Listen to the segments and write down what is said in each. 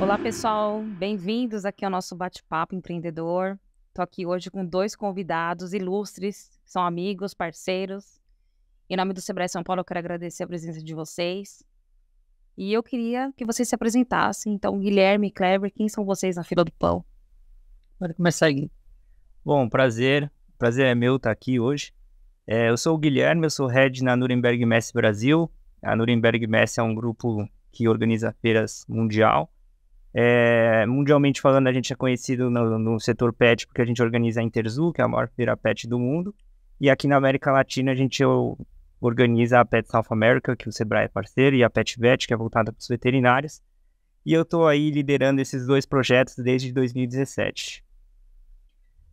Olá, pessoal. Bem-vindos aqui ao nosso bate-papo empreendedor. Estou aqui hoje com dois convidados ilustres, são amigos, parceiros. Em nome do Sebrae São Paulo, eu quero agradecer a presença de vocês. E eu queria que vocês se apresentassem. Então, Guilherme e Kleber, quem são vocês na fila do pão? Pode começar, aí. Bom, prazer. Prazer é meu estar tá aqui hoje. É, eu sou o Guilherme, eu sou head na Nuremberg Messe Brasil. A Nuremberg Messe é um grupo que organiza feiras mundial. É, mundialmente falando, a gente é conhecido no, no, setor pet porque a gente organiza a Interzoo, que é a maior feira pet do mundo. E aqui na América Latina a gente organiza a Pet South America, que o Sebrae é parceiro, e a Pet Vet, que é voltada para os veterinários. E eu estou aí liderando esses dois projetos desde 2017.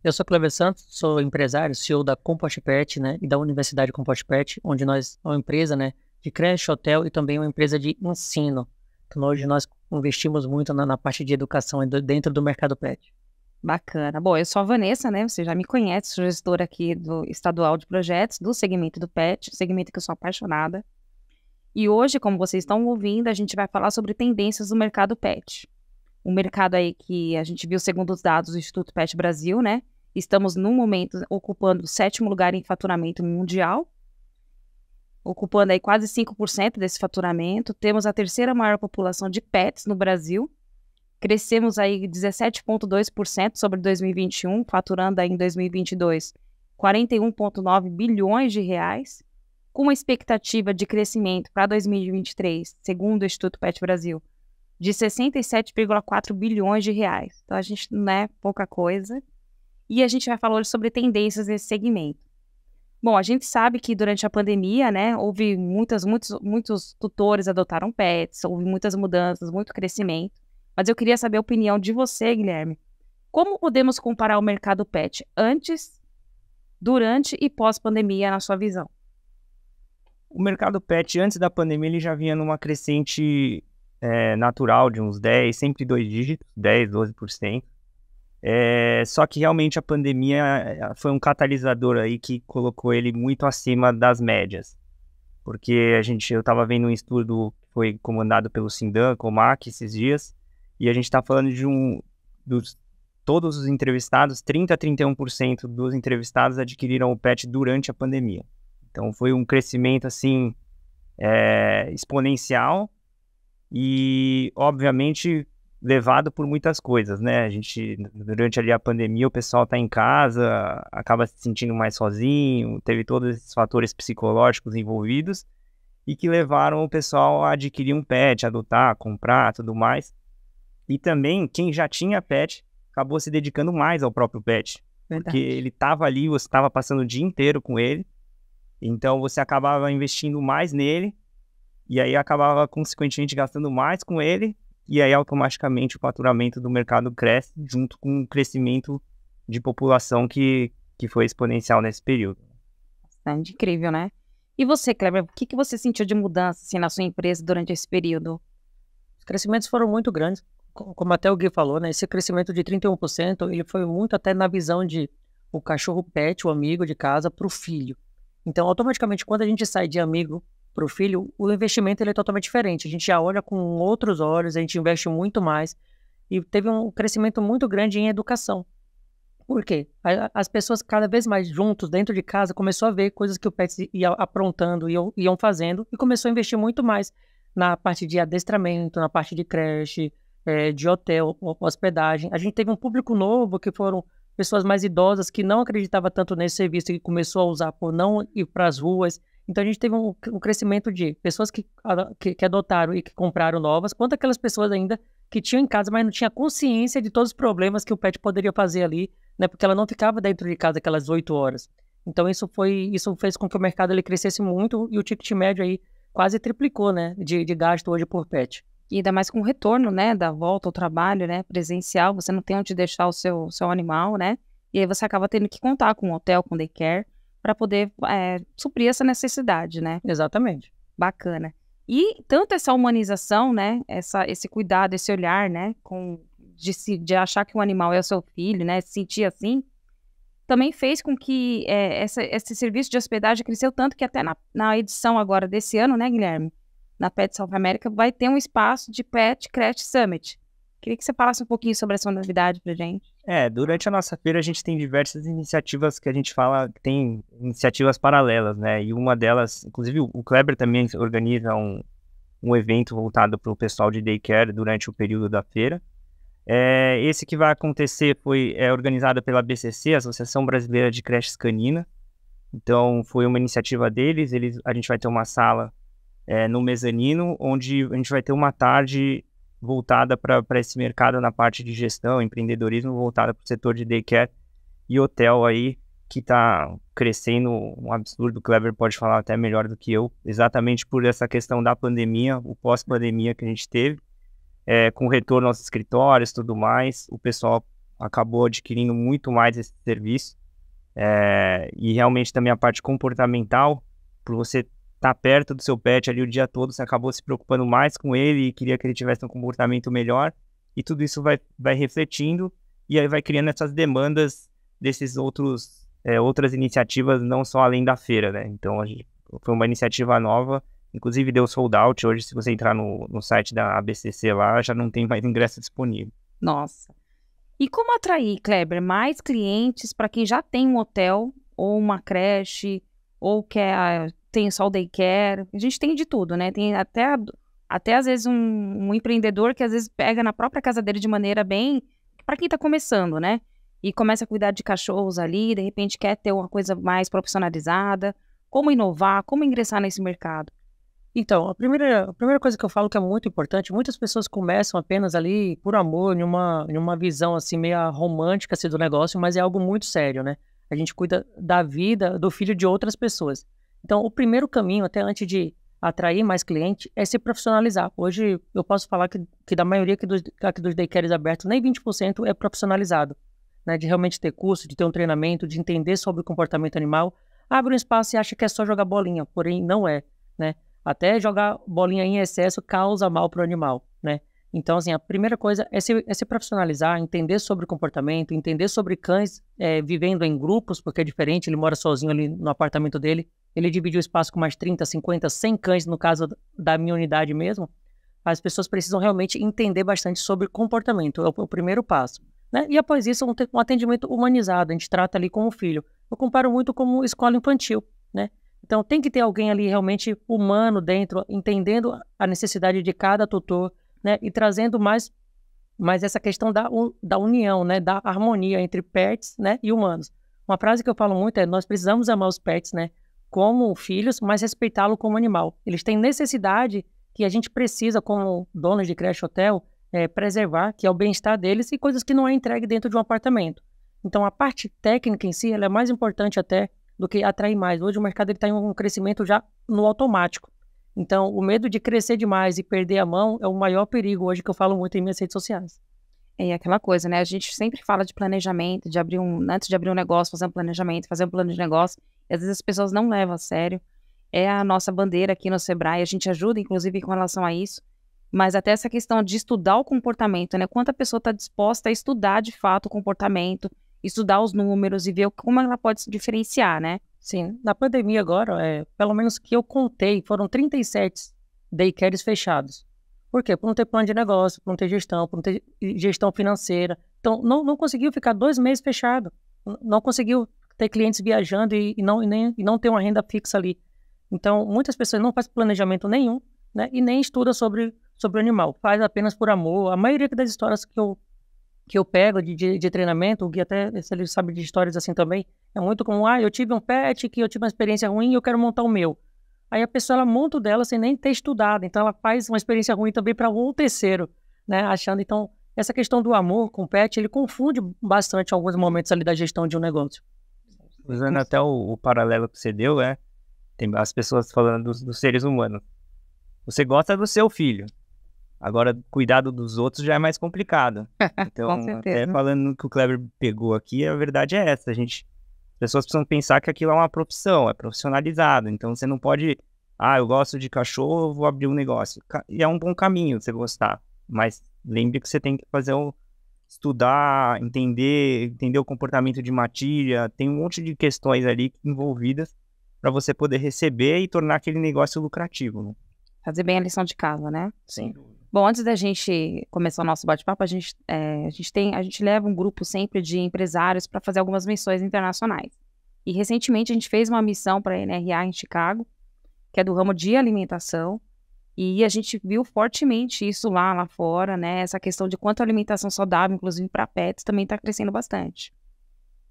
Eu sou Cleber Santos, sou empresário, CEO da Compost Pet, né, e da Universidade Compost Pet, onde nós é uma empresa, né, de creche, hotel e também uma empresa de ensino. Então, hoje nós investimos muito na, na parte de educação dentro do mercado pet. Bacana. Bom, eu sou a Vanessa, né? Você já me conhece, sou gestora aqui do Estadual de Projetos, do segmento do PET, segmento que eu sou apaixonada. E hoje, como vocês estão ouvindo, a gente vai falar sobre tendências do mercado PET. Um mercado aí que a gente viu, segundo os dados do Instituto PET Brasil, né? Estamos, no momento, ocupando o sétimo lugar em faturamento mundial ocupando aí quase 5% desse faturamento. Temos a terceira maior população de pets no Brasil. Crescemos aí 17,2% sobre 2021, faturando aí em 2022 41,9 bilhões de reais, com uma expectativa de crescimento para 2023, segundo o Instituto Pet Brasil, de 67,4 bilhões de reais. Então a gente não é pouca coisa. E a gente vai falar hoje sobre tendências nesse segmento. Bom, a gente sabe que durante a pandemia, né, houve muitas, muitos, muitos tutores adotaram pets, houve muitas mudanças, muito crescimento. Mas eu queria saber a opinião de você, Guilherme. Como podemos comparar o mercado pet antes, durante e pós-pandemia, na sua visão? O mercado pet, antes da pandemia, ele já vinha numa crescente é, natural de uns 10, sempre dois dígitos, 10, 12%. É, só que realmente a pandemia é, foi um catalisador aí que colocou ele muito acima das médias. Porque a gente, eu estava vendo um estudo que foi comandado pelo Sindan, Comac, esses dias, e a gente está falando de um dos todos os entrevistados, 30 a 31% dos entrevistados adquiriram o pet durante a pandemia. Então foi um crescimento assim é, exponencial e obviamente levado por muitas coisas, né? A gente, durante ali a pandemia, o pessoal tá em casa, acaba se sentindo mais sozinho, teve todos esses fatores psicológicos envolvidos e que levaram o pessoal a adquirir um pet, adotar, comprar, tudo mais. E também, quem já tinha pet, acabou se dedicando mais ao próprio pet. Verdade. Porque ele tava ali, você tava passando o dia inteiro com ele, então você acabava investindo mais nele, e aí acabava, consequentemente, gastando mais com ele, e aí automaticamente o faturamento do mercado cresce junto com o crescimento de população que, que foi exponencial nesse período. Bastante incrível, né? E você, Kleber, o que, que você sentiu de mudança assim, na sua empresa durante esse período? Os crescimentos foram muito grandes, como até o Gui falou, né? Esse crescimento de 31%, ele foi muito até na visão de o cachorro pet, o amigo de casa, para o filho. Então, automaticamente, quando a gente sai de amigo para o filho, o investimento ele é totalmente diferente. A gente já olha com outros olhos, a gente investe muito mais e teve um crescimento muito grande em educação. Por quê? As pessoas cada vez mais juntos, dentro de casa, começou a ver coisas que o pet ia aprontando, e iam fazendo e começou a investir muito mais na parte de adestramento, na parte de creche, é, de hotel, hospedagem. A gente teve um público novo que foram pessoas mais idosas que não acreditava tanto nesse serviço e começou a usar por não ir para as ruas então a gente teve um, um crescimento de pessoas que, que, que, adotaram e que compraram novas, quanto aquelas pessoas ainda que tinham em casa, mas não tinha consciência de todos os problemas que o pet poderia fazer ali, né? Porque ela não ficava dentro de casa aquelas oito horas. Então isso foi, isso fez com que o mercado ele crescesse muito e o ticket médio aí quase triplicou, né? De, de gasto hoje por pet. E ainda mais com o retorno, né? Da volta ao trabalho, né? Presencial, você não tem onde deixar o seu, seu animal, né? E aí você acaba tendo que contar com um hotel, com daycare para poder é, suprir essa necessidade, né? Exatamente. Bacana. E tanto essa humanização, né? Essa, esse cuidado, esse olhar, né? Com, de, se, de achar que um animal é o seu filho, né? Se sentir assim, também fez com que é, essa, esse serviço de hospedagem cresceu tanto que até na, na edição agora desse ano, né, Guilherme? Na Pet South America vai ter um espaço de Pet Crash Summit Queria que você falasse um pouquinho sobre essa novidade a gente. É, durante a nossa feira a gente tem diversas iniciativas que a gente fala, tem iniciativas paralelas, né? E uma delas, inclusive o Kleber também organiza um, um evento voltado para o pessoal de daycare durante o período da feira. É, esse que vai acontecer foi é, organizado pela BCC, Associação Brasileira de Creches Canina. Então, foi uma iniciativa deles. Eles, a gente vai ter uma sala é, no mezanino, onde a gente vai ter uma tarde voltada para esse mercado na parte de gestão, empreendedorismo, voltada para o setor de daycare e hotel aí, que está crescendo um absurdo. O Kleber pode falar até melhor do que eu, exatamente por essa questão da pandemia, o pós-pandemia que a gente teve, é, com o retorno aos escritórios tudo mais, o pessoal acabou adquirindo muito mais esse serviço. É, e realmente também a parte comportamental, por você tá perto do seu pet ali o dia todo, você acabou se preocupando mais com ele e queria que ele tivesse um comportamento melhor. E tudo isso vai, vai refletindo e aí vai criando essas demandas desses outros é, outras iniciativas não só além da feira, né? Então a gente, foi uma iniciativa nova, inclusive deu sold out. Hoje, se você entrar no, no site da ABCC lá, já não tem mais ingresso disponível. Nossa. E como atrair, Kleber, mais clientes para quem já tem um hotel ou uma creche ou quer tem só o daycare, a gente tem de tudo, né? Tem até, até às vezes um, um empreendedor que às vezes pega na própria casa dele de maneira bem para quem está começando, né? E começa a cuidar de cachorros ali, de repente quer ter uma coisa mais profissionalizada, como inovar, como ingressar nesse mercado. Então, a primeira, a primeira coisa que eu falo que é muito importante, muitas pessoas começam apenas ali por amor, em uma, em uma visão assim meio romântica assim, do negócio, mas é algo muito sério, né? A gente cuida da vida do filho de outras pessoas. Então, o primeiro caminho, até antes de atrair mais cliente, é se profissionalizar. Hoje, eu posso falar que, que da maioria aqui dos, aqui dos daycares abertos, nem 20% é profissionalizado. Né, de realmente ter curso, de ter um treinamento, de entender sobre o comportamento animal, abre um espaço e acha que é só jogar bolinha, porém não é, né? Até jogar bolinha em excesso causa mal para o animal. Então, assim, a primeira coisa é se, é se profissionalizar, entender sobre o comportamento, entender sobre cães é, vivendo em grupos, porque é diferente, ele mora sozinho ali no apartamento dele, ele dividiu o espaço com mais 30, 50, 100 cães, no caso da minha unidade mesmo. As pessoas precisam realmente entender bastante sobre comportamento, é o, é o primeiro passo. Né? E após isso, um, um atendimento humanizado, a gente trata ali com o filho. Eu comparo muito como escola infantil, né? Então, tem que ter alguém ali realmente humano dentro, entendendo a necessidade de cada tutor, né? E trazendo mais, mais essa questão da, un, da união, né? Da harmonia entre pets, né? E humanos. Uma frase que eu falo muito é: nós precisamos amar os pets, né? Como filhos, mas respeitá-lo como animal. Eles têm necessidade que a gente precisa, como donos de creche hotel, é, preservar, que é o bem-estar deles e coisas que não é entregue dentro de um apartamento. Então, a parte técnica em si, ela é mais importante até do que atrair mais. Hoje o mercado está em um crescimento já no automático. Então, o medo de crescer demais e perder a mão é o maior perigo hoje que eu falo muito em minhas redes sociais. É, é aquela coisa, né? A gente sempre fala de planejamento, de abrir um, antes de abrir um negócio, fazer um planejamento, fazer um plano de negócio. E às vezes as pessoas não levam a sério. É a nossa bandeira aqui no Sebrae, a gente ajuda inclusive com relação a isso. Mas até essa questão de estudar o comportamento, né? Quanto a pessoa está disposta a estudar de fato o comportamento, estudar os números e ver como ela pode se diferenciar, né? Sim, na pandemia agora, é, pelo menos que eu contei, foram 37 daycares fechados. Por quê? Por não ter plano de negócio, por não ter gestão, por não ter gestão financeira. Então, não, não conseguiu ficar dois meses fechado. Não conseguiu ter clientes viajando e, e não, e, nem, e não ter uma renda fixa ali. Então, muitas pessoas não fazem planejamento nenhum né, e nem estuda sobre, sobre o animal. Faz apenas por amor. A maioria das histórias que eu que eu pego de, de, de, treinamento, o Gui até, se ele sabe de histórias assim também, é muito comum, ah, eu tive um pet que eu tive uma experiência ruim e eu quero montar o meu. Aí a pessoa, ela monta o dela sem nem ter estudado, então ela faz uma experiência ruim também para um terceiro, né, achando, então, essa questão do amor com o pet, ele confunde bastante alguns momentos ali da gestão de um negócio. Usando até o, o paralelo que você deu, é, tem as pessoas falando dos, dos seres humanos. Você gosta do seu filho, Agora, cuidado dos outros já é mais complicado. Então, Com até falando que o Kleber pegou aqui, a verdade é essa. A gente, as pessoas precisam pensar que aquilo é uma profissão, é profissionalizado. Então, você não pode, ah, eu gosto de cachorro, vou abrir um negócio. E é um bom caminho você gostar. Mas lembre que você tem que fazer o, estudar, entender, entender o comportamento de matilha, tem um monte de questões ali envolvidas para você poder receber e tornar aquele negócio lucrativo. Né? Fazer bem a lição de casa, né? Sim. Bom, antes da gente começar o nosso bate-papo, a gente, é, a gente tem, a gente leva um grupo sempre de empresários para fazer algumas missões internacionais. E recentemente a gente fez uma missão para a NRA em Chicago, que é do ramo de alimentação, e a gente viu fortemente isso lá, lá fora, né? Essa questão de quanto a alimentação saudável, inclusive para pets, também está crescendo bastante.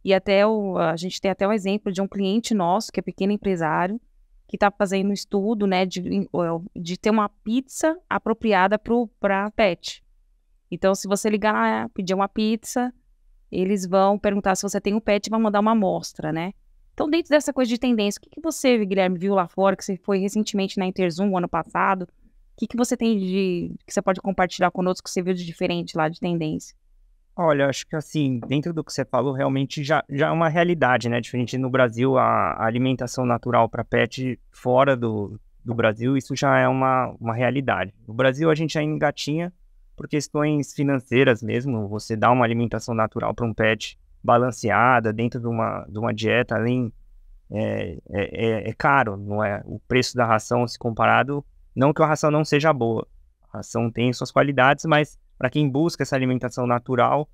E até o, a gente tem até um exemplo de um cliente nosso que é pequeno empresário que está fazendo um estudo, né, de, é de ter uma pizza apropriada para pet. Então, se você ligar ah, pedir uma pizza, eles vão perguntar se você tem um pet e vão mandar uma amostra, né? Então, dentro dessa coisa de tendência, o que, que você, Guilherme, viu lá fora, que você foi recentemente na Interzoom ano passado? O que, que você tem de. que você pode compartilhar conosco que você viu de diferente lá de tendência? Olha, acho que assim, dentro do que você falou, realmente já, já é uma realidade, né? Diferente no Brasil, a, alimentação natural para pet fora do, do Brasil, isso já é uma, uma realidade. No Brasil, a gente ainda engatinha por questões financeiras mesmo. Você dá uma alimentação natural para um pet balanceada, dentro de uma, de uma dieta, além. É, é, é, é caro, não é? O preço da ração, se comparado, não que a ração não seja boa. A ração tem suas qualidades, mas para quem busca essa alimentação natural,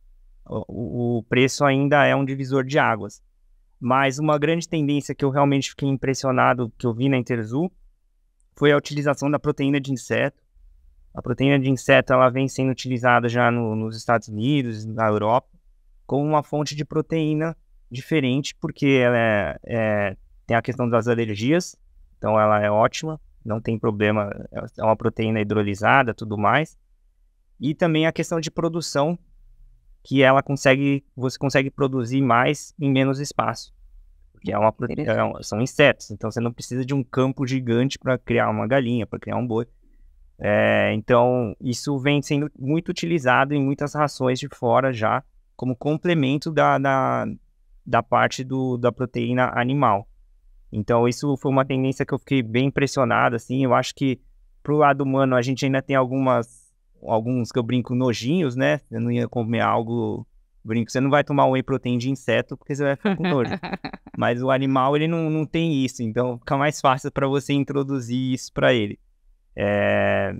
o, o preço ainda é um divisor de águas. Mas uma grande tendência que eu realmente fiquei impressionado que eu vi na Interzu foi a utilização da proteína de inseto. A proteína de inseto ela vem sendo utilizada já no, nos Estados Unidos, na Europa, como uma fonte de proteína diferente, porque ela é, é, tem a questão das alergias, então ela é ótima, não tem problema, é, é uma proteína hidrolisada, tudo mais. E também a questão de produção, que ela consegue, você consegue produzir mais em menos espaço. Porque é uma, é são insetos, então você não precisa de um campo gigante para criar uma galinha, para criar um boi. É, então, isso vem sendo muito utilizado em muitas rações de fora já, como complemento da, da, da parte do, da proteína animal. Então, isso foi uma tendência que eu fiquei bem impressionado, assim. Eu acho que, para o lado humano, a gente ainda tem algumas alguns que eu brinco nojinhos, né? Você não ia comer algo, brinco, você não vai tomar whey protein de inseto porque você vai ficar com nojo. Mas o animal, ele não, não tem isso, então fica mais fácil para você introduzir isso para ele. É...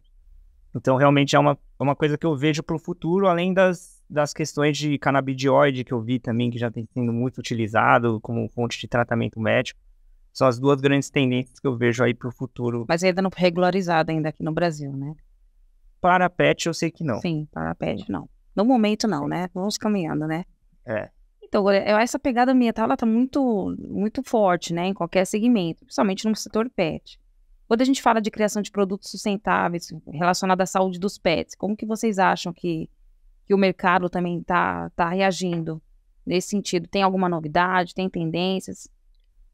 Então, realmente é uma, é uma coisa que eu vejo para o futuro, além das, das questões de canabidioide que eu vi também, que já tem sendo muito utilizado como fonte de tratamento médico. São as duas grandes tendências que eu vejo aí para o futuro. Mas ainda não regularizado ainda aqui no Brasil, né? Para pet, eu sei que não. Sim, para pet, não. No momento, não, né? Vamos caminhando, né? É. Então, essa pegada ambiental, tá? ela tá muito, muito forte, né? Em qualquer segmento, principalmente no setor pet. Quando a gente fala de criação de produtos sustentáveis relacionados à saúde dos pets, como que vocês acham que, que o mercado também está tá reagindo nesse sentido? Tem alguma novidade? Tem tendências?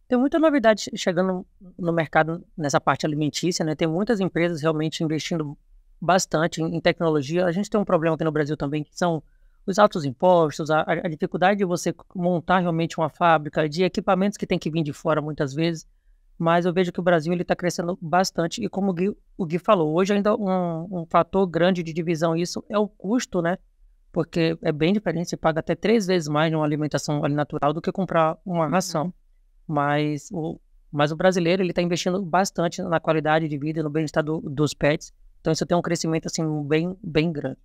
Tem muita novidade chegando no mercado nessa parte alimentícia, né? Tem muitas empresas realmente investindo bastante em, tecnologia. A gente tem um problema aqui no Brasil também, que são os altos impostos, a, a, dificuldade de você montar realmente uma fábrica, de equipamentos que tem que vir de fora muitas vezes, mas eu vejo que o Brasil ele está crescendo bastante e como o Gui, o Gui falou, hoje ainda um, um, fator grande de divisão isso é o custo, né? Porque é bem diferente, você paga até três vezes mais numa alimentação natural do que comprar uma uhum. ração, mas o mas o brasileiro ele está investindo bastante na qualidade de vida, no bem-estar do, dos pets então isso tem um crescimento assim bem, bem grande.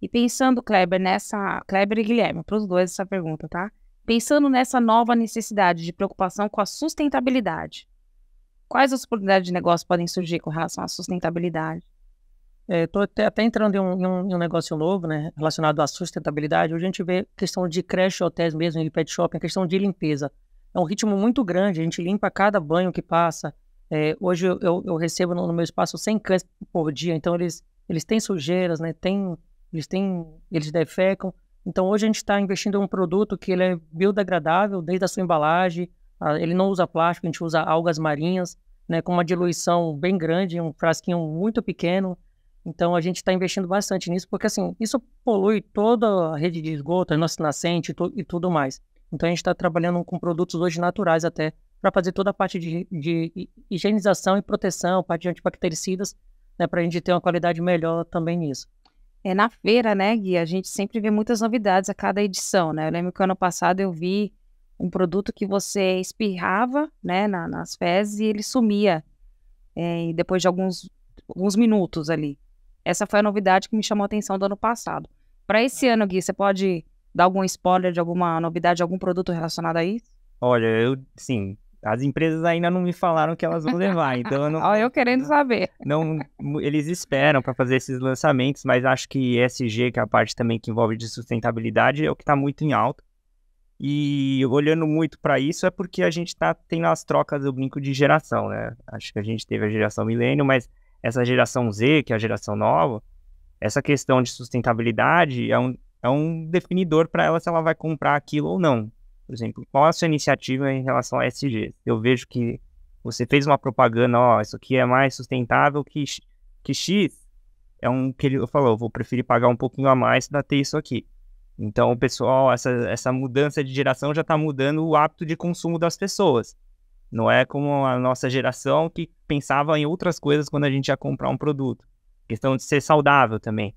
E pensando, Kleber, nessa. Kleber e Guilherme, para os dois essa pergunta, tá? Pensando nessa nova necessidade de preocupação com a sustentabilidade, quais as oportunidades de negócio podem surgir com relação à sustentabilidade? Estou é, até, até, entrando em um, em, um, em um, negócio novo, né, relacionado à sustentabilidade. Hoje a gente vê questão de creche, hotéis mesmo, e pet shopping, a questão de limpeza. É um ritmo muito grande, a gente limpa cada banho que passa, é, hoje eu, eu, eu, recebo no meu espaço 100 cães por dia, então eles, eles têm sujeiras, né? Tem, eles, têm, eles defecam. Então hoje a gente está investindo em um produto que ele é biodegradável desde a sua embalagem, a, ele não usa plástico, a gente usa algas marinhas, né? Com uma diluição bem grande, um frasquinho muito pequeno. Então a gente está investindo bastante nisso, porque assim, isso polui toda a rede de esgoto, a nossa nascente e, tu, e tudo mais. Então a gente está trabalhando com produtos hoje naturais até para fazer toda a parte de, de, higienização e proteção, parte de antibactericidas, né, para a gente ter uma qualidade melhor também nisso. É na feira, né, Gui? A gente sempre vê muitas novidades a cada edição, né? Eu lembro que ano passado eu vi um produto que você espirrava, né, na, nas fezes e ele sumia é, depois de alguns, alguns minutos ali. Essa foi a novidade que me chamou a atenção do ano passado. Para esse ano, Gui, você pode dar algum spoiler de alguma novidade, algum produto relacionado a isso? Olha, eu, sim, as empresas ainda não me falaram que elas vão levar, então eu não. Olha, eu querendo saber. Não, eles esperam para fazer esses lançamentos, mas acho que ESG, que é a parte também que envolve de sustentabilidade, é o que está muito em alta. E olhando muito para isso é porque a gente tá tendo as trocas do brinco de geração, né? Acho que a gente teve a geração milênio, mas essa geração Z, que é a geração nova, essa questão de sustentabilidade é um, é um definidor para ela se ela vai comprar aquilo ou não por exemplo, qual é a sua iniciativa em relação a SG? Eu vejo que você fez uma propaganda, ó, isso aqui é mais sustentável que, que X. É um que ele falou, vou preferir pagar um pouquinho a mais para ter isso aqui. Então, pessoal, essa, essa mudança de geração já está mudando o hábito de consumo das pessoas. Não é como a nossa geração que pensava em outras coisas quando a gente ia comprar um produto. Questão de ser saudável também.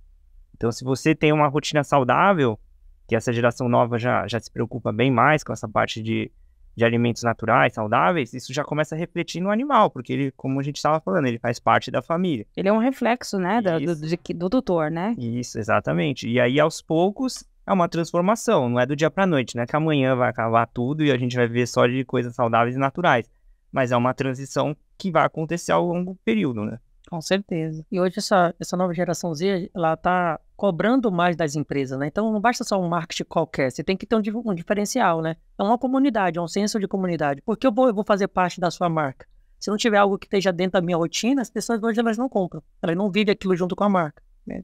Então, se você tem uma rotina saudável, que essa geração nova já, já se preocupa bem mais com essa parte de, de alimentos naturais, saudáveis, isso já começa a refletir no animal, porque ele, como a gente estava falando, ele faz parte da família. Ele é um reflexo, né, do, do, do, tutor, né? Isso, exatamente. E aí, aos poucos, é uma transformação, não é do dia para noite, né? Que amanhã vai acabar tudo e a gente vai viver só de coisas saudáveis e naturais. Mas é uma transição que vai acontecer ao longo do período, né? Com certeza. E hoje essa, essa nova geração Z, ela tá cobrando mais das empresas, né? Então não basta só um marketing qualquer, você tem que ter um, um diferencial, né? É uma comunidade, é um senso de comunidade. Porque eu vou, eu vou fazer parte da sua marca. Se não tiver algo que esteja dentro da minha rotina, as pessoas hoje elas não compram. Elas não vivem aquilo junto com a marca. Né?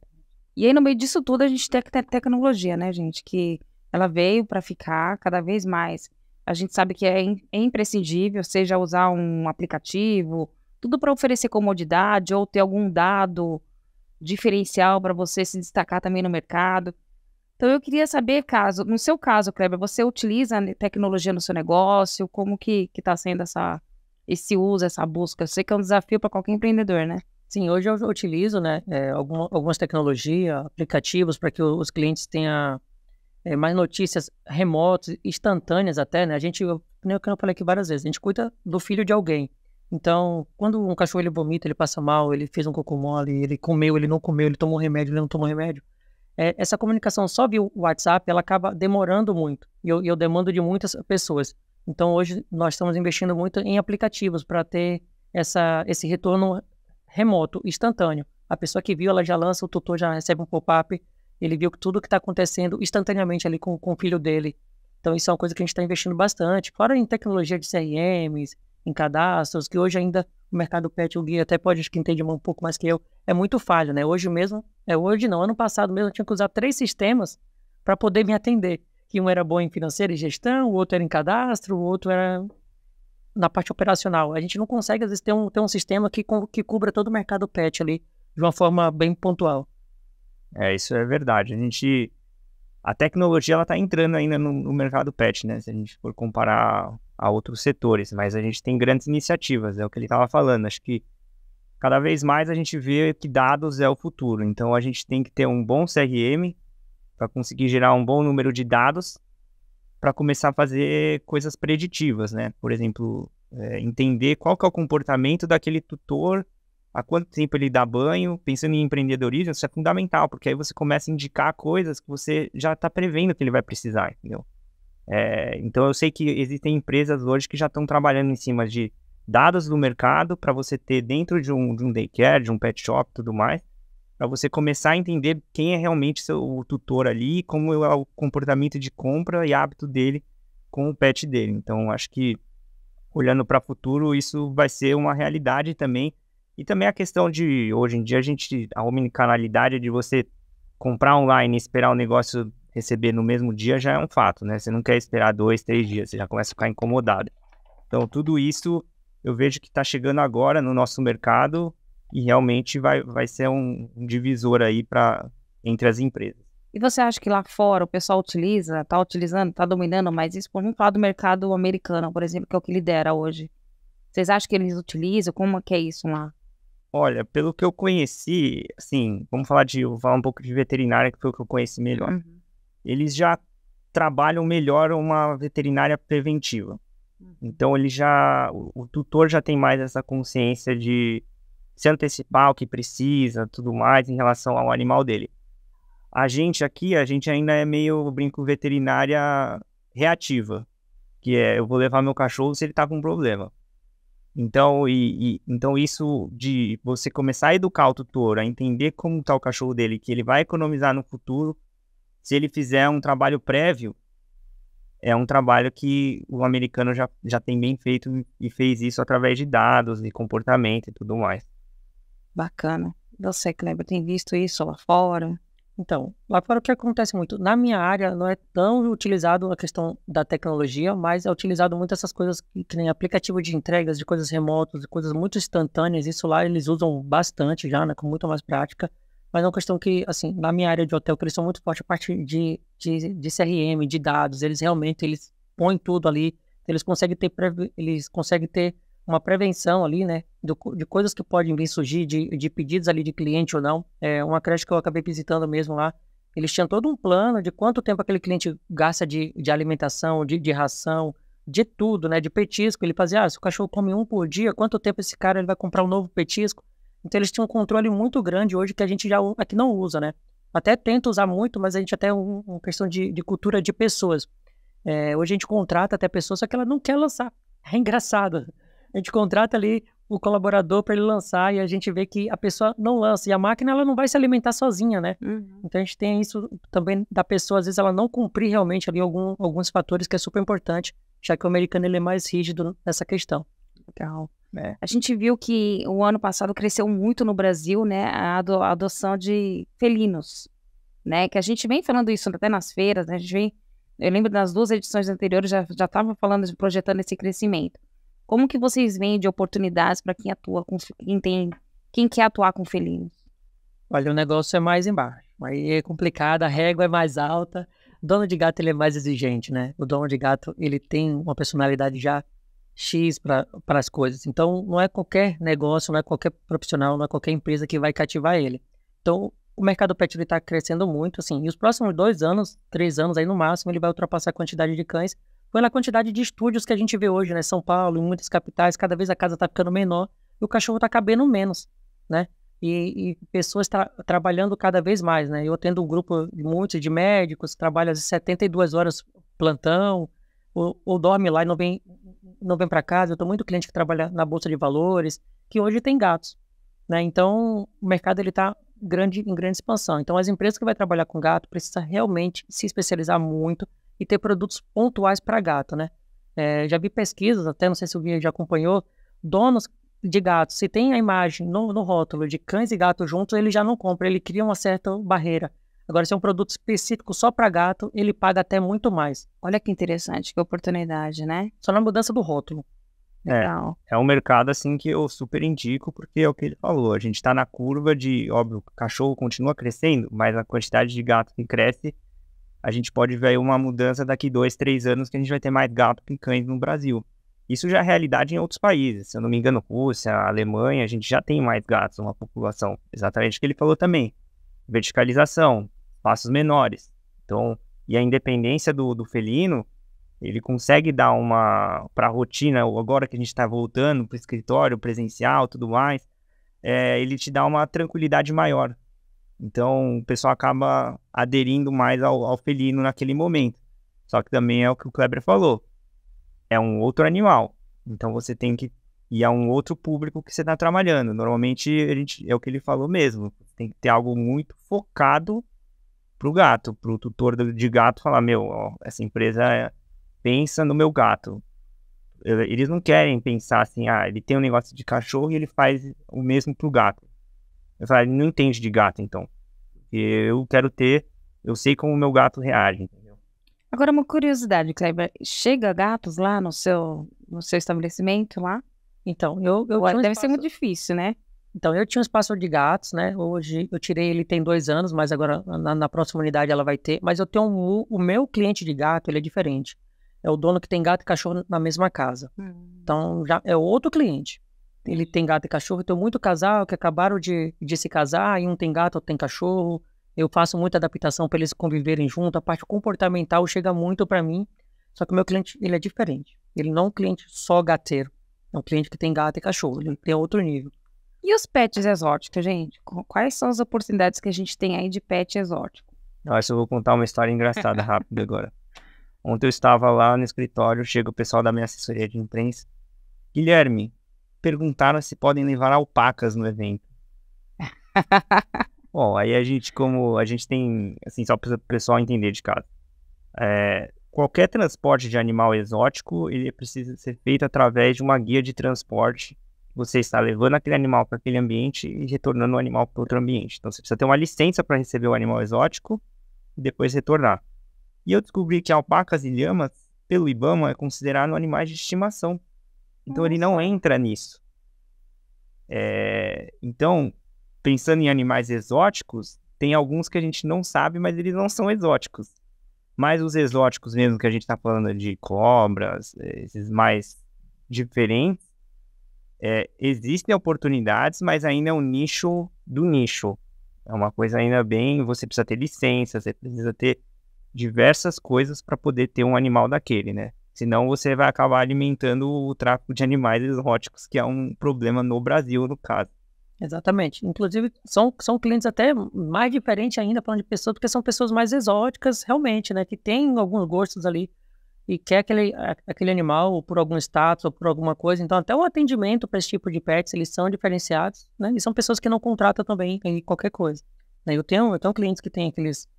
E aí no meio disso tudo a gente tem ter tecnologia, né, gente? Que ela veio para ficar cada vez mais. A gente sabe que é, in, é imprescindível, seja usar um aplicativo, tudo para oferecer comodidade ou ter algum dado diferencial para você se destacar também no mercado. Então eu queria saber, caso, no seu caso, Kleber, você utiliza tecnologia no seu negócio? Como que que tá sendo essa esse uso, essa busca? Eu sei que é um desafio para qualquer empreendedor, né? Sim, hoje eu utilizo, né, é, algumas tecnologias, aplicativos para que os clientes tenham é, mais notícias remotas, instantâneas até, né? A gente, eu, né, eu falei aqui várias vezes, a gente cuida do filho de alguém. Então, quando um cachorro ele vomita, ele passa mal, ele fez um cocô mole, ele comeu, ele não comeu, ele tomou remédio, ele não tomou remédio, é, essa comunicação só via WhatsApp, ela acaba demorando muito. E eu, eu demando de muitas pessoas. Então, hoje, nós estamos investindo muito em aplicativos para ter essa, esse retorno remoto, instantâneo. A pessoa que viu, ela já lança, o tutor já recebe um pop-up, ele viu tudo o que está acontecendo instantaneamente ali com, com o filho dele. Então, isso é uma coisa que a gente está investindo bastante. Fora em tecnologia de CRMs, em cadastros, que hoje ainda o mercado pet, o Gui até pode, acho que entende um pouco mais que eu, é muito falho, né? Hoje mesmo, é hoje não, ano passado mesmo eu tinha que usar três sistemas para poder me atender. Que um era bom em financeiro e gestão, o outro era em cadastro, o outro era na parte operacional. A gente não consegue, às vezes, ter um, ter um sistema que, que cubra todo o mercado pet ali de uma forma bem pontual. É, isso é verdade. A gente. A tecnologia ela está entrando ainda no, no mercado pet, né? Se a gente for comparar a outros setores, mas a gente tem grandes iniciativas, é o que ele estava falando. Acho que cada vez mais a gente vê que dados é o futuro, então a gente tem que ter um bom CRM para conseguir gerar um bom número de dados para começar a fazer coisas preditivas, né? Por exemplo, é, entender qual que é o comportamento daquele tutor, há quanto tempo ele dá banho, pensando em empreendedorismo, isso é fundamental, porque aí você começa a indicar coisas que você já está prevendo que ele vai precisar, entendeu? É, então eu sei que existem empresas hoje que já estão trabalhando em cima de dados do mercado para você ter dentro de um, de um daycare, de um pet shop e tudo mais, para você começar a entender quem é realmente seu, o tutor ali, como é o comportamento de compra e hábito dele com o pet dele. Então acho que olhando para o futuro isso vai ser uma realidade também. E também a questão de hoje em dia a gente a omnicanalidade de você comprar online e esperar o negócio receber no mesmo dia já é um fato, né? Você não quer esperar dois, três dias, você já começa a ficar incomodado. Então, tudo isso eu vejo que está chegando agora no nosso mercado e realmente vai, vai ser um, um divisor aí para entre as empresas. E você acha que lá fora o pessoal utiliza, está utilizando, está dominando Mas isso? Por um lado do mercado americano, por exemplo, que é o que lidera hoje. Vocês acham que eles utilizam? Como é que é isso lá? Olha, pelo que eu conheci, assim, vamos falar de, vou falar um pouco de veterinária, que foi o que eu conheci melhor. Uhum eles já trabalham melhor uma veterinária preventiva. Uhum. Então ele já, o, o tutor já tem mais essa consciência de se antecipar o que precisa, tudo mais em relação ao animal dele. A gente aqui, a gente ainda é meio brinco veterinária reativa, que é eu vou levar meu cachorro se ele tá com um problema. Então, e, e, então isso de você começar a educar o tutor, a entender como está o cachorro dele, que ele vai economizar no futuro, se ele fizer um trabalho prévio, é um trabalho que o americano já, já tem bem feito e fez isso através de dados, e comportamento e tudo mais. Bacana. Você, Kleber, tem visto isso lá fora? Então, lá fora o que acontece muito? Na minha área não é tão utilizado a questão da tecnologia, mas é utilizado muito essas coisas que, que nem aplicativo de entregas, de coisas remotas, de coisas muito instantâneas. Isso lá eles usam bastante já, né, com muito mais prática. Mas é uma questão que, assim, na minha área de hotel, eles são muito fortes a partir de, de, de CRM, de dados. Eles realmente, eles põem tudo ali. Eles conseguem ter, eles conseguem ter uma prevenção ali, né, do, de coisas que podem vir surgir, de, de pedidos ali de cliente ou não. É uma creche que eu acabei visitando mesmo lá, eles tinham todo um plano de quanto tempo aquele cliente gasta de, de alimentação, de, de ração, de tudo, né, de petisco. Ele fazia, ah, se o cachorro come um por dia, quanto tempo esse cara ele vai comprar um novo petisco? Então eles têm um controle muito grande hoje que a gente já aqui não usa, né? Até tenta usar muito, mas a gente até um, uma questão de, de cultura de pessoas. É, hoje a gente contrata até pessoas, só que ela não quer lançar. É engraçado. A gente contrata ali o colaborador para ele lançar e a gente vê que a pessoa não lança e a máquina ela não vai se alimentar sozinha, né? Uhum. Então a gente tem isso também da pessoa às vezes ela não cumprir realmente ali algum, alguns fatores que é super importante, já que o americano ele é mais rígido nessa questão. Legal. Então... É. A gente viu que o ano passado cresceu muito no Brasil, né, a, ado a adoção de felinos, né, que a gente vem falando isso até nas feiras, né, a gente vem, eu lembro das duas edições anteriores já já estava falando, projetando esse crescimento. Como que vocês veem de oportunidades para quem atua com quem tem quem quer atuar com felinos? Olha, o negócio é mais embaixo, aí é complicado, a régua é mais alta. O dono de gato ele é mais exigente, né? O dono de gato ele tem uma personalidade já X para as coisas. Então, não é qualquer negócio, não é qualquer profissional, não é qualquer empresa que vai cativar ele. Então, o mercado pet está crescendo muito, assim, e os próximos dois anos, três anos aí no máximo, ele vai ultrapassar a quantidade de cães pela quantidade de estúdios que a gente vê hoje, né? São Paulo, em muitas capitais, cada vez a casa está ficando menor e o cachorro está cabendo menos, né? E, e pessoas tra tá trabalhando cada vez mais, né? Eu tendo um grupo de muitos de médicos, trabalha 72 horas plantão, ou, ou dorme lá e não vem, não vem para casa. Eu tenho muito cliente que trabalha na bolsa de valores, que hoje tem gatos, né? Então, o mercado ele está grande, em grande expansão. Então, as empresas que vai trabalhar com gato precisa realmente se especializar muito e ter produtos pontuais para gato, né? É, já vi pesquisas, até não sei se o Vinha já acompanhou, donos de gatos, se tem a imagem no, no rótulo de cães e gatos juntos, ele já não compra, ele cria uma certa barreira. Agora, se é um produto específico só para gato, ele paga até muito mais. Olha que interessante, que oportunidade, né? Só na mudança do rótulo. É, Legal. É, é um mercado assim que eu super indico, porque é o que ele falou. A gente está na curva de, óbvio, o cachorro continua crescendo, mas a quantidade de gato que cresce, a gente pode ver uma mudança daqui dois, três anos que a gente vai ter mais gato que cães no Brasil. Isso já é realidade em outros países. Se eu não me engano, Rússia, Alemanha, a gente já tem mais gatos, uma população. Exatamente o que ele falou também verticalização, passos menores. Então, e a independência do, do felino, ele consegue dar uma para a rotina, agora que a gente está voltando para o escritório presencial, tudo mais, é, ele te dá uma tranquilidade maior. Então, o pessoal acaba aderindo mais ao, ao felino naquele momento. Só que também é o que o Kleber falou. É um outro animal. Então, você tem que e a um outro público que você está trabalhando. Normalmente a gente, é o que ele falou mesmo, tem que ter algo muito focado para o gato, para o tutor de gato falar, meu, ó, essa empresa é, pensa no meu gato. Eles não querem pensar assim, ah, ele tem um negócio de cachorro e ele faz o mesmo para o gato. Eu falo, ele não entende de gato, então. Eu quero ter, eu sei como o meu gato reage, entendeu? Agora, uma curiosidade, Kleber. Chega gatos lá no seu, no seu estabelecimento lá? Então, eu. eu Agora um deve espaço... ser muito difícil, né? Então, eu tinha um espaço de gatos, né? Hoje eu tirei ele tem dois anos, mas agora na, na próxima unidade ela vai ter. Mas eu tenho um, o meu cliente de gato, ele é diferente. É o dono que tem gato e cachorro na mesma casa. Hum. Então, já é outro cliente. Ele tem gato e cachorro. Eu tenho muito casal que acabaram de, de se casar e um tem gato, outro tem cachorro. Eu faço muita adaptação para eles conviverem junto. A parte comportamental chega muito para mim. Só que o meu cliente, ele é diferente. Ele não é um cliente só gateiro. É um cliente que tem gato e cachorro, ele tem outro nível. E os pets exóticos, gente? Quais são as oportunidades que a gente tem aí de pet exótico? que eu vou contar uma história engraçada rápida agora. Ontem eu estava lá no escritório, chega o pessoal da minha assessoria de imprensa. Guilherme, perguntaram se podem levar alpacas no evento. Bom, aí a gente, como a gente tem, assim, só para o pessoal entender de casa. É, qualquer transporte de animal exótico, ele precisa ser feito através de uma guia de transporte. Você está levando aquele animal para aquele ambiente e retornando o animal para outro ambiente. Então você precisa ter uma licença para receber o animal exótico e depois retornar. E eu descobri que alpacas e lhamas, pelo Ibama, é considerado animais de estimação. Então ele não entra nisso. É... Então, pensando em animais exóticos, tem alguns que a gente não sabe, mas eles não são exóticos. Mas os exóticos mesmo, que a gente está falando de cobras, esses mais diferentes, é, existem oportunidades, mas ainda é um nicho do nicho. É uma coisa ainda bem. Você precisa ter licença, você precisa ter diversas coisas para poder ter um animal daquele, né? Senão você vai acabar alimentando o tráfico de animais exóticos, que é um problema no Brasil, no caso. Exatamente. Inclusive, são, são clientes até mais diferentes ainda, falando de pessoas, porque são pessoas mais exóticas, realmente, né? Que têm alguns gostos ali e quer aquele, aquele animal por algum status ou por alguma coisa. Então, até o atendimento para esse tipo de pets, eles são diferenciados, né? E são pessoas que não contratam também em qualquer coisa. Né? Eu, tenho, eu tenho clientes que têm aqueles,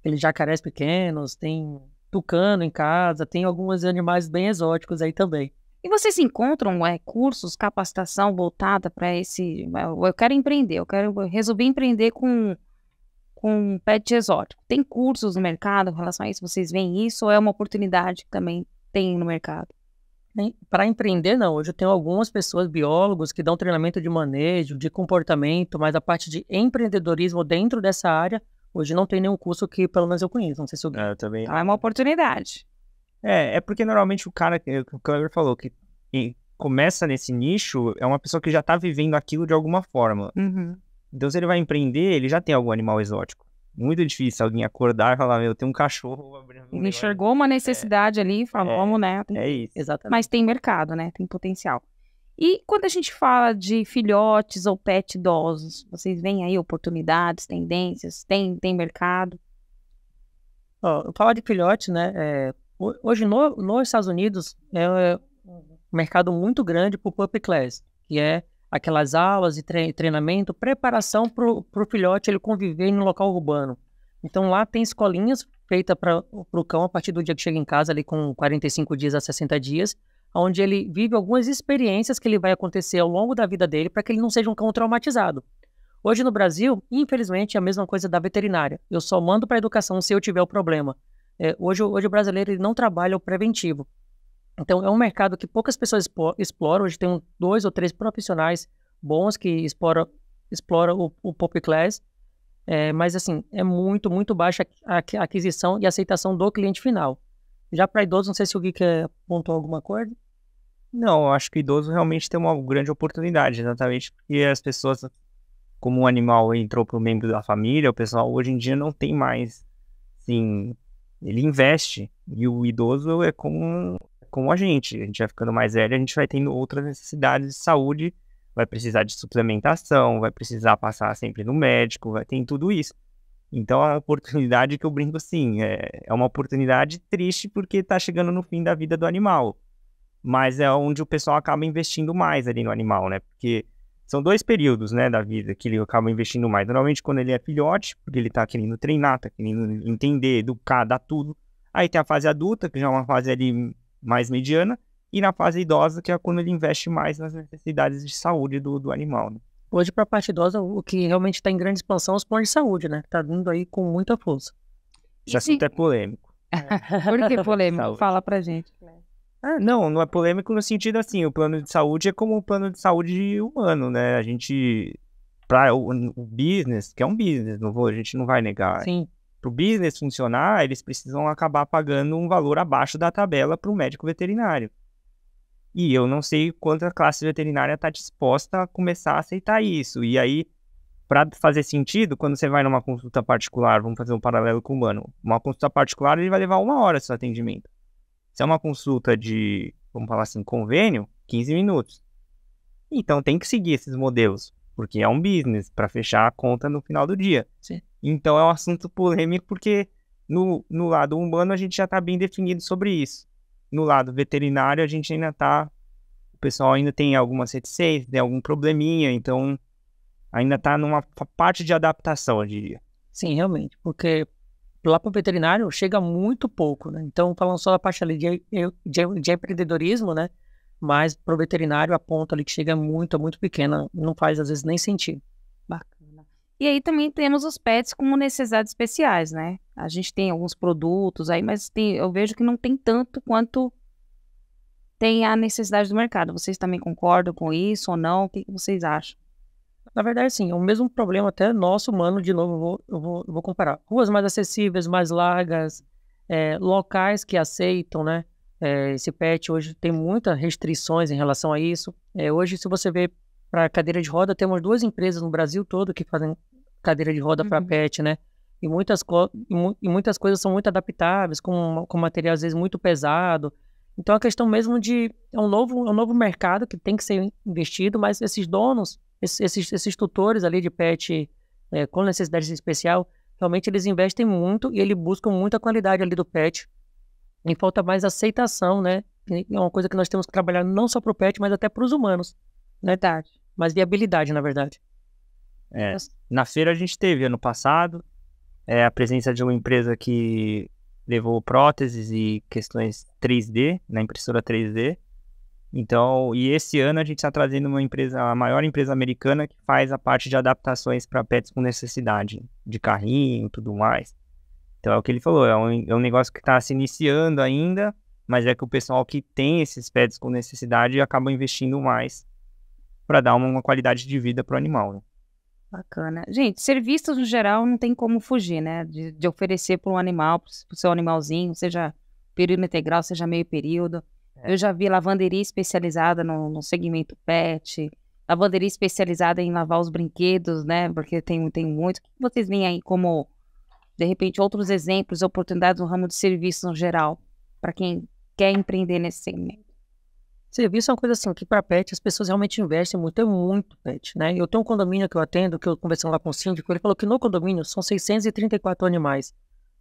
aqueles jacarés pequenos, tem tucano em casa, tem alguns animais bem exóticos aí também. E vocês encontram é, cursos, capacitação voltada para esse. É, eu quero empreender, eu quero resolver empreender com, com pet exótico. Tem cursos no mercado em relação a isso? Vocês veem isso ou é uma oportunidade que também tem no mercado? Para empreender, não. Hoje eu tenho algumas pessoas, biólogos, que dão treinamento de manejo, de comportamento, mas a parte de empreendedorismo dentro dessa área, hoje não tem nenhum curso que, pelo menos, eu conheço. Não sei se eu... É, também... Então, é uma oportunidade. É, é porque normalmente o cara, o Kleber falou, que começa nesse nicho, é uma pessoa que já tá vivendo aquilo de alguma forma. Uhum. Então, se ele vai empreender, ele já tem algum animal exótico. Muito difícil alguém acordar e falar, meu, tem um cachorro Um Enxergou uma necessidade é, ali e falou, é, vamos, né, é, né? Tem... É isso. Exatamente. Mas tem mercado, né? Tem potencial. E quando a gente fala de filhotes ou pet idosos, vocês veem aí oportunidades, tendências, tem, tem mercado? Ó, falar de filhote, né? É Hoje, no, nos Estados Unidos, é um mercado muito grande para o puppy class, que é aquelas aulas de tre treinamento, preparação para o filhote ele conviver no local urbano. Então, lá tem escolinhas feitas para o cão a partir do dia que chega em casa, ali com 45 dias a 60 dias, onde ele vive algumas experiências que ele vai acontecer ao longo da vida dele para que ele não seja um cão traumatizado. Hoje no Brasil, infelizmente, é a mesma coisa da veterinária. Eu só mando para educação se eu tiver o problema. É, hoje, hoje o brasileiro ele não trabalha o preventivo. Então, é um mercado que poucas pessoas exploram. Hoje tem um, dois ou três profissionais bons que exploram, exploram o, o pop class. É, mas, assim, é muito, muito baixa a, aquisição e aceitação do cliente final. Já para idosos, não sei se o Gui quer alguma coisa. Não, eu acho que idoso realmente tem uma grande oportunidade, exatamente porque as pessoas, como o um animal entrou para o membro da família, o pessoal hoje em dia não tem mais, assim, ele investe. E o idoso é como, como a gente. A gente vai ficando mais velho, a gente vai tendo outras necessidades de saúde, vai precisar de suplementação, vai precisar passar sempre no médico, vai ter tudo isso. Então, é a oportunidade que eu brinco assim, é, é uma oportunidade triste porque está chegando no fim da vida do animal. Mas é onde o pessoal acaba investindo mais ali no animal, né? Porque são dois períodos, né, da vida que ele acaba investindo mais. Normalmente quando ele é filhote, porque ele está querendo treinar, está querendo entender, educar, dar tudo. Aí tem a fase adulta, que já é uma fase ali mais mediana, e na fase idosa, que é quando ele investe mais nas necessidades de saúde do, do animal, né? Hoje, para a parte idosa, o que realmente está em grande expansão é os planos de saúde, né? Está vindo aí com muita força. Esse assunto é polêmico. Por que polêmico? Saúde. Fala para gente. Ah, não, não é polêmico no sentido assim, o plano de saúde é como o plano de saúde humano, né? A gente, para o, o, business, que é um business, não vou, a gente não vai negar. Sim. Para o business funcionar, eles precisam acabar pagando um valor abaixo da tabela para o médico veterinário. E eu não sei quanto a classe veterinária está disposta a começar a aceitar isso. E aí, para fazer sentido, quando você vai numa consulta particular, vamos fazer um paralelo com o humano, uma consulta particular ele vai levar uma hora seu atendimento. Se é uma consulta de, vamos falar assim, convênio, 15 minutos. Então tem que seguir esses modelos, porque é um business para fechar a conta no final do dia. Sim. Então é um assunto polêmico porque no, no lado humano a gente já está bem definido sobre isso. No lado veterinário a gente ainda está, o pessoal ainda tem algumas reticências, tem algum probleminha, então ainda está numa parte de adaptação, eu diria. Sim, realmente, porque lá para o veterinário chega muito pouco, né? Então, falando só da parte ali de, de, de empreendedorismo, né? Mas para o veterinário a ponta ali que chega é muito, é muito pequena, não faz às vezes nem sentido. Bacana. E aí também temos os pets com necessidades especiais, né? A gente tem alguns produtos aí, mas tem, eu vejo que não tem tanto quanto tem a necessidade do mercado. Vocês também concordam com isso ou não? O que, que vocês acham? Na verdade, sim, é o mesmo problema até nosso humano, de novo, eu vou, eu vou, eu vou comparar. Ruas mais acessíveis, mais largas, é, locais que aceitam, né? É, esse pet hoje tem muitas restrições em relação a isso. É, hoje, se você vê para cadeira de roda, temos duas empresas no Brasil todo que fazem cadeira de roda uhum. para pet, né? E muitas, e, e muitas coisas são muito adaptáveis, com, com material às vezes muito pesado. Então, a questão mesmo de. É um novo, é um novo mercado que tem que ser investido, mas esses donos esses, esses tutores ali de pet é, com necessidade especial, realmente eles investem muito e eles buscam muita qualidade ali do pet. E falta mais aceitação, né? É uma coisa que nós temos que trabalhar não só para o pet, mas até para os humanos. na né? Verdade. Mas viabilidade, na verdade. É, na feira a gente teve ano passado é, a presença de uma empresa que levou próteses e questões 3D, na impressora 3D. Então, e esse ano a gente está trazendo uma empresa, a maior empresa americana que faz a parte de adaptações para pets com necessidade de carrinho e tudo mais. Então é o que ele falou, é um, é um negócio que está se iniciando ainda, mas é que o pessoal que tem esses pets com necessidade acaba investindo mais para dar uma, uma, qualidade de vida para o animal. Né? Bacana. Gente, serviços no geral não tem como fugir, né? De, de oferecer para um animal, para o seu animalzinho, seja período integral, seja meio período. Eu já vi lavanderia especializada no, no segmento pet, lavanderia especializada em lavar os brinquedos, né? Porque tem, tem muito. Vocês veem aí como, de repente, outros exemplos, oportunidades no ramo de serviço no geral, para quem quer empreender nesse segmento? Serviço é uma coisa assim, que para pet as pessoas realmente investem muito, é muito pet, né? Eu tenho um condomínio que eu atendo, que eu conversando lá com o síndico, ele falou que no condomínio são 634 animais,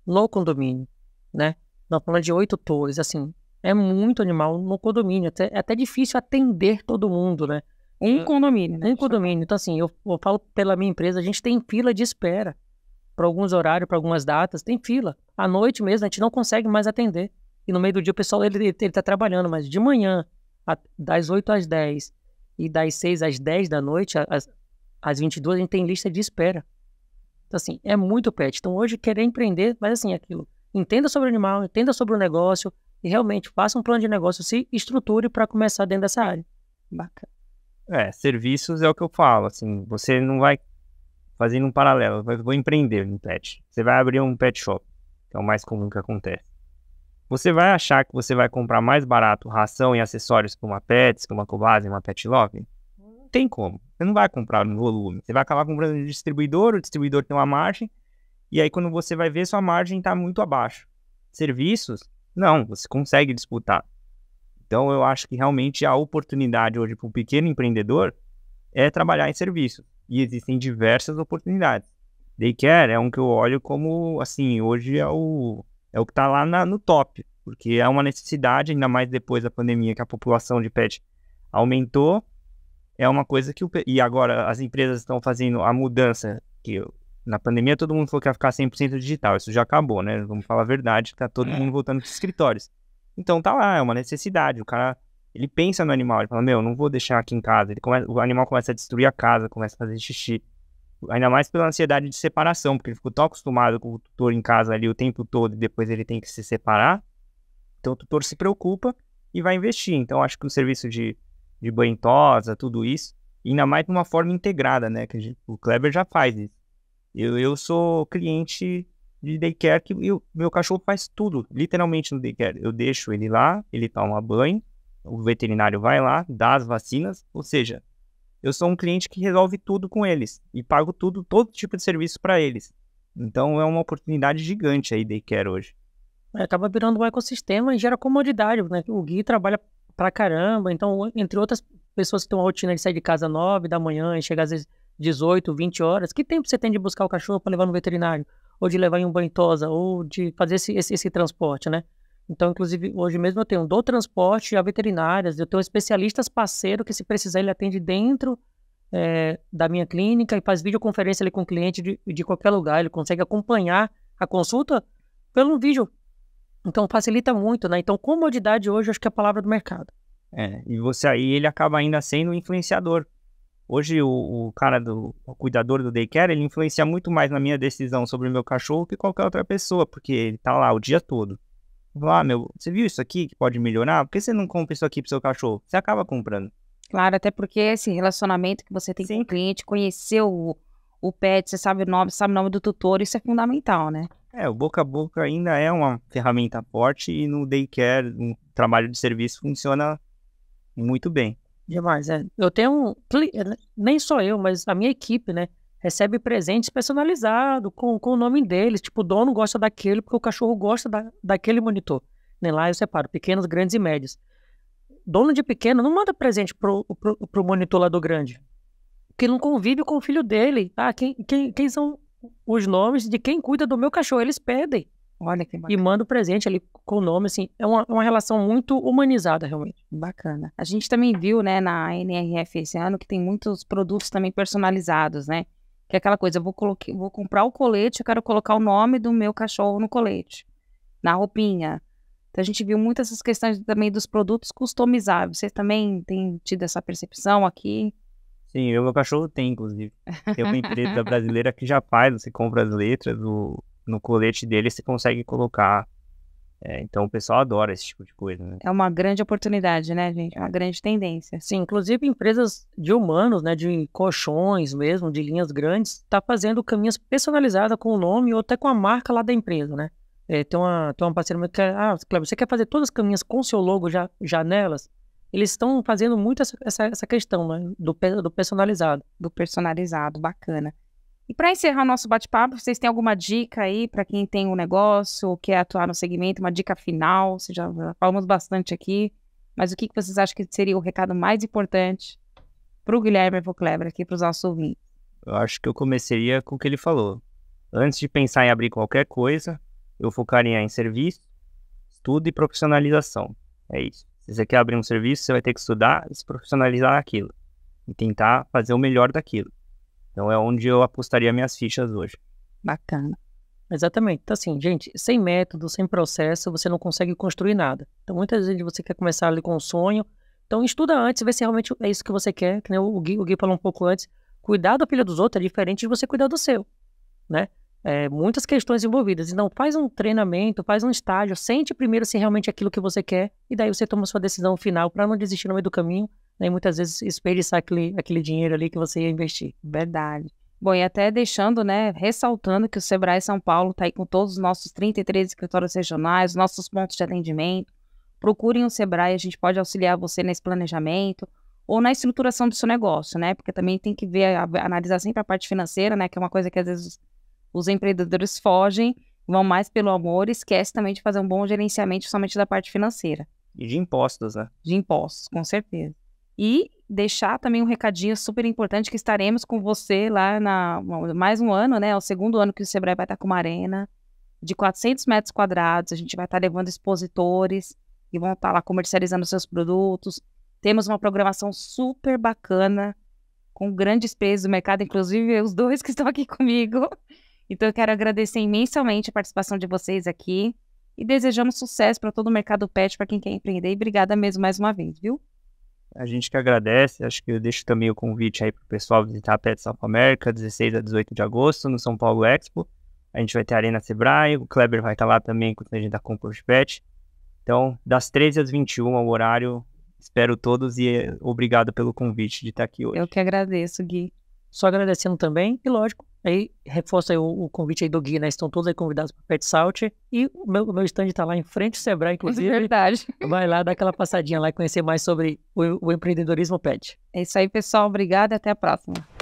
no condomínio, né? Nós falando de oito torres, assim, é muito animal no condomínio. Até, é até difícil atender todo mundo, né? Um condomínio, né? Um condomínio. Então, assim, eu, eu falo pela minha empresa, a gente tem fila de espera. Para alguns horários, para algumas datas, tem fila. À noite mesmo, a gente não consegue mais atender. E no meio do dia o pessoal, ele, ele tá trabalhando, mas de manhã, a, das 8 às 10 e das 6 às 10 da noite, às, às 22, a gente tem lista de espera. Então, assim, é muito pet. Então, hoje, querer empreender, mas assim, é aquilo. Entenda sobre o animal, entenda sobre o negócio, e realmente faça um plano de negócio, se estruture para começar dentro dessa área. Bacana. É, serviços é o que eu falo, assim, você não vai fazendo um paralelo, vou empreender um pet. Você vai abrir um pet shop, que é o mais comum que acontece. Você vai achar que você vai comprar mais barato ração e acessórios para uma pets, para uma cobase, uma pet love? Não tem como. Você não vai comprar no volume. Você vai acabar comprando no distribuidor, o distribuidor tem uma margem, e aí quando você vai ver, sua margem está muito abaixo. Serviços, não, você consegue disputar. Então, eu acho que realmente a oportunidade hoje para o pequeno empreendedor é trabalhar em serviço. E existem diversas oportunidades. Daycare é um que eu olho como, assim, hoje é o, é o que está lá na, no top, porque é uma necessidade, ainda mais depois da pandemia, que a população de pet aumentou. É uma coisa que. O, e agora as empresas estão fazendo a mudança que na pandemia todo mundo falou que ia ficar 100% digital, isso já acabou, né? Vamos falar a verdade, tá todo é. mundo voltando para os escritórios. Então tá lá, é uma necessidade, o cara, ele pensa no animal, ele fala, meu, não vou deixar aqui em casa, ele começa, o animal começa a destruir a casa, começa a fazer xixi, ainda mais pela ansiedade de separação, porque ele ficou tão acostumado com o tutor em casa ali o tempo todo e depois ele tem que se separar, então o tutor se preocupa e vai investir, então acho que o serviço de, de banho tosa, tudo isso, ainda mais de uma forma integrada, né, que gente, o Kleber já faz isso, eu, eu sou cliente de daycare que eu, meu cachorro faz tudo, literalmente no daycare. Eu deixo ele lá, ele toma banho, o veterinário vai lá, dá as vacinas, ou seja, eu sou um cliente que resolve tudo com eles e pago tudo, todo tipo de serviço para eles. Então é uma oportunidade gigante aí daycare hoje. É, acaba virando um ecossistema e gera comodidade, né? O Gui trabalha pra caramba, então entre outras pessoas que têm uma rotina de sair de casa às nove da manhã e chegar às vezes 18, 20 horas, que tempo você tem de buscar o cachorro para levar no veterinário? Ou de levar em um banho tosa? Ou de fazer esse, esse, esse transporte, né? Então, inclusive, hoje mesmo eu tenho do transporte a veterinárias, eu tenho especialistas parceiro que se precisar ele atende dentro é, da minha clínica e faz videoconferência ali com o cliente de, de qualquer lugar, ele consegue acompanhar a consulta pelo vídeo. Então, facilita muito, né? Então, comodidade hoje acho que é a palavra do mercado. É, e você aí ele acaba ainda sendo um influenciador, Hoje, o, o cara do o cuidador do daycare, ele influencia muito mais na minha decisão sobre o meu cachorro que qualquer outra pessoa, porque ele tá lá o dia todo. Lá, ah, meu, você viu isso aqui que pode melhorar? Por que você não compra isso aqui pro seu cachorro? Você acaba comprando. Claro, até porque esse assim, relacionamento que você tem Sim. com o cliente, conhecer o, o pet, você sabe o nome, sabe o nome do tutor, isso é fundamental, né? É, o boca a boca ainda é uma ferramenta forte e no daycare, um trabalho de serviço funciona muito bem. Demais, é. Eu tenho, é, né, nem só eu, mas a minha equipe, né? Recebe presentes personalizados com, com o nome deles. Tipo, o dono gosta daquele porque o cachorro gosta da, daquele monitor. nem né, Lá eu separo pequenos, grandes e médios. Dono de pequeno não manda presente pro, pro, pro monitor lá do grande. Que não convive com o filho dele. Ah, quem, quem, quem são os nomes de quem cuida do meu cachorro? Eles pedem. Olha que bacana. E manda o um presente ali com o nome, assim. É uma, uma relação muito humanizada, realmente. Bacana. A gente também viu, né, na NRF esse ano, que tem muitos produtos também personalizados, né? Que é aquela coisa, eu vou, vou comprar o colete, eu quero colocar o nome do meu cachorro no colete, na roupinha. Então a gente viu muito essas questões também dos produtos customizáveis. Você também tem tido essa percepção aqui? Sim, o meu cachorro tem, inclusive. Tem uma empresa brasileira que já faz, você compra as letras, o, no colete dele você consegue colocar. É, então o pessoal adora esse tipo de coisa, né? É uma grande oportunidade, né, gente? Uma grande tendência. Sim, inclusive empresas de humanos, né, de colchões mesmo, de linhas grandes, tá fazendo caminhas personalizadas com o nome ou até com a marca lá da empresa, né? É, tem, uma, tem uma parceira que quer. ah, Cleber, você quer fazer todas as caminhas com seu logo já, já nelas? Eles estão fazendo muito essa, essa, essa questão, né? Do, do personalizado. Do personalizado, bacana. E para encerrar nosso bate-papo, vocês têm alguma dica aí para quem tem um negócio ou quer atuar no segmento, uma dica final? Você já falamos bastante aqui, mas o que, vocês acham que seria o recado mais importante para o Guilherme Kleber aqui para os nossos ouvintes? Eu acho que eu começaria com o que ele falou. Antes de pensar em abrir qualquer coisa, eu focaria em serviço, estudo e profissionalização. É isso. Se você quer abrir um serviço, você vai ter que estudar e se profissionalizar naquilo. E tentar fazer o melhor daquilo. Então é onde eu apostaria minhas fichas hoje. Bacana. Exatamente. Então, assim, gente, sem método, sem processo, você não consegue construir nada. Então, muitas vezes você quer começar ali com um sonho. Então, estuda antes, vê se realmente é isso que você quer, que o Gui, o Gui falou um pouco antes. Cuidar da filha dos outros é diferente de você cuidar do seu, né? É, muitas questões envolvidas. Então, faz um treinamento, faz um estágio, sente primeiro se realmente é aquilo que você quer, e daí você toma sua decisão final para não desistir no meio do caminho né? E muitas vezes desperdiçar aquele, aquele dinheiro ali que você ia investir. Verdade. Bom, e até deixando, né, ressaltando que o Sebrae São Paulo está aí com todos os nossos 33 escritórios regionais, nossos pontos de atendimento. Procurem o Sebrae, a gente pode auxiliar você nesse planejamento ou na estruturação do seu negócio, né? Porque também tem que ver, analisar sempre a parte financeira, né? Que é uma coisa que às vezes os empreendedores fogem, vão mais pelo amor e esquece também de fazer um bom gerenciamento somente da parte financeira. E de impostos, né? De impostos, com certeza. E deixar também um recadinho super importante que estaremos com você lá na mais um ano, né? É o segundo ano que o Sebrae vai estar com uma arena de 400 metros quadrados. A gente vai estar levando expositores e vão estar lá comercializando seus produtos. Temos uma programação super bacana com grandes pesos do mercado, inclusive os dois que estão aqui comigo. Então eu quero agradecer imensamente a participação de vocês aqui e desejamos sucesso para todo o mercado pet, para quem quer empreender. E obrigada mesmo mais uma vez, viu? A gente que agradece. Acho que eu deixo também o convite aí para o pessoal visitar a Pet South America, 16 a 18 de agosto, no São Paulo Expo. A gente vai ter a Arena Sebrae, o Kleber vai estar tá lá também com a gente da Concurs Pet. Então, das 13 às 21 ao é horário. Espero todos e eh, obrigado pelo convite de estar tá aqui hoje. Eu que agradeço, Gui. Só agradecendo também e, lógico, Aí reforça o, o, convite aí do Gui, né? Estão todos aí convidados para Pet Salt. E o meu, meu stand está lá em frente ao Sebrae, inclusive. É verdade. Vai lá dar aquela passadinha lá e conhecer mais sobre o, o empreendedorismo pet. É isso aí, pessoal. Obrigada e até a próxima.